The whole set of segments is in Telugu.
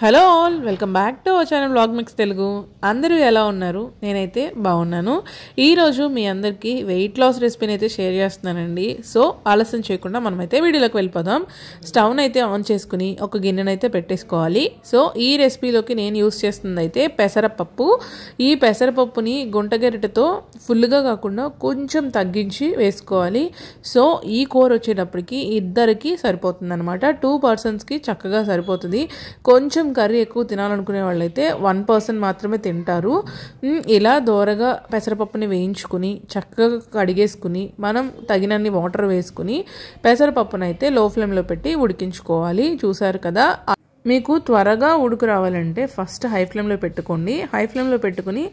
hello all welcome back to our channel vlog mix Telugu అందరూ ఎలా ఉన్నారు నేనైతే బాగున్నాను ఈరోజు మీ అందరికీ వెయిట్ లాస్ రెసిపీని అయితే షేర్ చేస్తున్నానండి సో ఆలస్యం చేయకుండా మనమైతే వీడియోలోకి వెళ్ళిపోదాం స్టవ్ని అయితే ఆన్ చేసుకుని ఒక గిన్నెనైతే పెట్టేసుకోవాలి సో ఈ రెసిపీలోకి నేను యూస్ చేస్తుంది అయితే పెసరపప్పు ఈ పెసరపప్పుని గుంటగెరటతో ఫుల్గా కాకుండా కొంచెం తగ్గించి వేసుకోవాలి సో ఈ కూర వచ్చేటప్పటికి ఇద్దరికి సరిపోతుంది అనమాట టూ పర్సన్స్కి చక్కగా సరిపోతుంది కొంచెం కొంచెం కర్రీ ఎక్కువ తినాలనుకునే వాళ్ళైతే వన్ పర్సన్ మాత్రమే తింటారు ఇలా దోరగా పెసరపప్పుని వేయించుకుని చక్కగా కడిగేసుకుని మనం తగినన్ని వాటర్ వేసుకుని అయితే లో ఫ్లేమ్లో పెట్టి ఉడికించుకోవాలి చూసారు కదా మీకు త్వరగా ఉడుకు రావాలంటే ఫస్ట్ హై ఫ్లేమ్లో పెట్టుకోండి హై ఫ్లేమ్లో పెట్టుకుని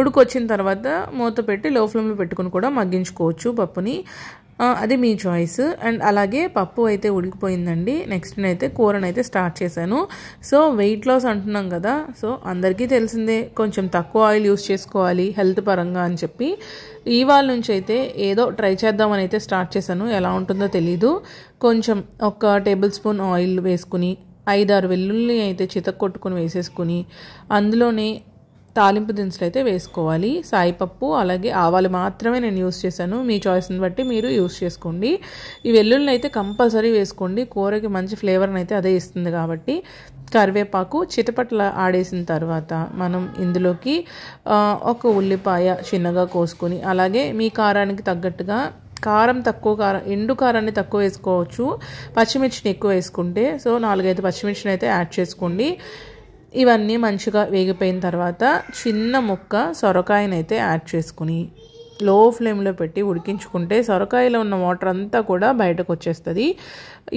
ఉడుకు వచ్చిన తర్వాత మూత పెట్టి లో ఫ్లేమ్లో పెట్టుకుని కూడా మగ్గించుకోవచ్చు పప్పుని అది మీ చాయిస్ అండ్ అలాగే పప్పు అయితే ఉడికిపోయిందండి నెక్స్ట్ నేనైతే అయితే స్టార్ట్ చేశాను సో వెయిట్ లాస్ అంటున్నాం కదా సో అందరికీ తెలిసిందే కొంచెం తక్కువ ఆయిల్ యూస్ చేసుకోవాలి హెల్త్ పరంగా అని చెప్పి ఇవాళ నుంచి అయితే ఏదో ట్రై చేద్దామని అయితే స్టార్ట్ చేశాను ఎలా ఉంటుందో తెలీదు కొంచెం ఒక టేబుల్ స్పూన్ ఆయిల్ వేసుకుని ఐదారు వెల్లుల్లి అయితే చితక్కొట్టుకుని వేసేసుకుని అందులోనే తాలింపు దినుసులు అయితే వేసుకోవాలి సాయిపప్పు అలాగే ఆవాలు మాత్రమే నేను యూస్ చేశాను మీ చాయిస్ని బట్టి మీరు యూస్ చేసుకోండి ఈ వెల్లుల్ని అయితే కంపల్సరీ వేసుకోండి కూరకి మంచి ఫ్లేవర్ని అయితే అదే ఇస్తుంది కాబట్టి కరివేపాకు చిటపట్ల ఆడేసిన తర్వాత మనం ఇందులోకి ఒక ఉల్లిపాయ చిన్నగా కోసుకొని అలాగే మీ కారానికి తగ్గట్టుగా కారం తక్కువ కారం ఎండు కారాన్ని తక్కువ వేసుకోవచ్చు పచ్చిమిర్చిని ఎక్కువ వేసుకుంటే సో నాలుగైదు పచ్చిమిర్చిని అయితే యాడ్ చేసుకోండి ఇవన్నీ మంచిగా వేగిపోయిన తర్వాత చిన్న ముక్క సొరకాయనైతే యాడ్ చేసుకుని లో ఫ్లేమ్లో పెట్టి ఉడికించుకుంటే సొరకాయలో ఉన్న వాటర్ అంతా కూడా బయటకు వచ్చేస్తుంది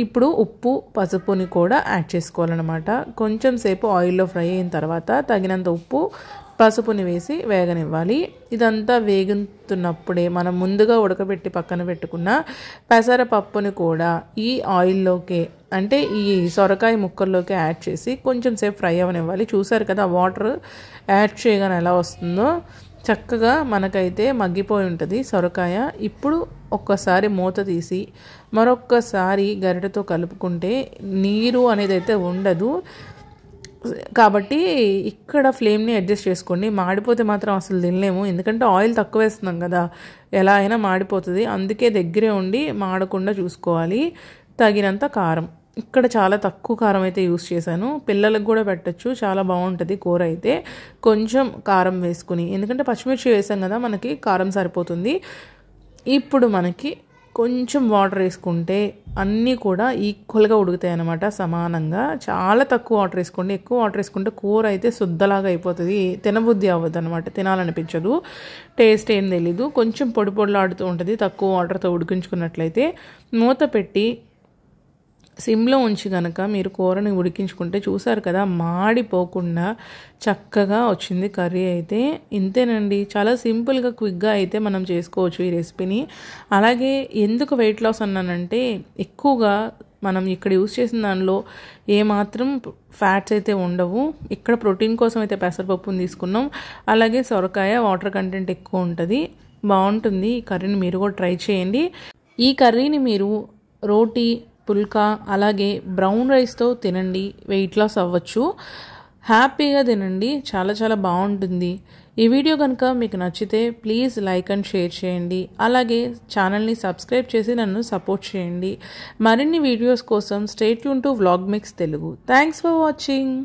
ఇప్పుడు ఉప్పు పసుపుని కూడా యాడ్ చేసుకోవాలన్నమాట కొంచెం సేపు ఆయిల్లో ఫ్రై అయిన తర్వాత తగినంత ఉప్పు పసుపుని వేసి వేగనివ్వాలి ఇదంతా వేగుతున్నప్పుడే మనం ముందుగా ఉడకబెట్టి పక్కన పెట్టుకున్న పెసరపప్పుని కూడా ఈ ఆయిల్లోకే అంటే ఈ సొరకాయ ముక్కల్లోకి యాడ్ చేసి కొంచెం సేపు ఫ్రై అవనివ్వాలి చూసారు కదా వాటర్ యాడ్ చేయగానే ఎలా వస్తుందో చక్కగా మనకైతే మగ్గిపోయి ఉంటుంది సొరకాయ ఇప్పుడు ఒక్కసారి మూత తీసి మరొక్కసారి గరిటతో కలుపుకుంటే నీరు అనేది అయితే ఉండదు కాబట్టి ఇక్కడ ఫ్లేమ్ని అడ్జస్ట్ చేసుకోండి మాడిపోతే మాత్రం అసలు తినలేము ఎందుకంటే ఆయిల్ తక్కువ వేస్తున్నాం కదా ఎలా అయినా మాడిపోతుంది అందుకే దగ్గరే ఉండి మాడకుండా చూసుకోవాలి తగినంత కారం ఇక్కడ చాలా తక్కువ కారం అయితే యూస్ చేశాను పిల్లలకు కూడా పెట్టచ్చు చాలా బాగుంటుంది కూర అయితే కొంచెం కారం వేసుకుని ఎందుకంటే పచ్చిమిర్చి వేసాం కదా మనకి కారం సరిపోతుంది ఇప్పుడు మనకి కొంచెం వాటర్ వేసుకుంటే అన్నీ కూడా ఈక్వల్గా ఉడుకుతాయి అన్నమాట సమానంగా చాలా తక్కువ వాటర్ వేసుకోండి ఎక్కువ వాటర్ వేసుకుంటే కూర అయితే శుద్ధలాగా అయిపోతుంది తినబుద్ధి అవ్వదు అనమాట తినాలనిపించదు టేస్ట్ ఏం తెలీదు కొంచెం పొడి పొడిలాడుతూ ఉంటుంది తక్కువ వాటర్తో ఉడికించుకున్నట్లయితే మూత పెట్టి సిమ్లో ఉంచి కనుక మీరు కూరని ఉడికించుకుంటే చూసారు కదా మాడిపోకుండా చక్కగా వచ్చింది కర్రీ అయితే ఇంతేనండి చాలా సింపుల్గా క్విక్గా అయితే మనం చేసుకోవచ్చు ఈ రెసిపీని అలాగే ఎందుకు వెయిట్ లాస్ అన్నానంటే ఎక్కువగా మనం ఇక్కడ యూస్ చేసిన దానిలో ఏమాత్రం ఫ్యాట్స్ అయితే ఉండవు ఇక్కడ ప్రోటీన్ కోసం అయితే పెసరపప్పును తీసుకున్నాం అలాగే సొరకాయ వాటర్ కంటెంట్ ఎక్కువ ఉంటుంది బాగుంటుంది ఈ కర్రీని మీరు కూడా ట్రై చేయండి ఈ కర్రీని మీరు రోటీ పుల్కా అలాగే బ్రౌన్ రైస్తో తినండి వెయిట్ లాస్ అవ్వచ్చు హ్యాపీగా తినండి చాలా చాలా బాగుంటుంది ఈ వీడియో కనుక మీకు నచ్చితే ప్లీజ్ లైక్ అండ్ షేర్ చేయండి అలాగే ఛానల్ని సబ్స్క్రైబ్ చేసి నన్ను సపోర్ట్ చేయండి మరిన్ని వీడియోస్ కోసం స్టేట్ యూన్ to vlog mix Telugu thanks for watching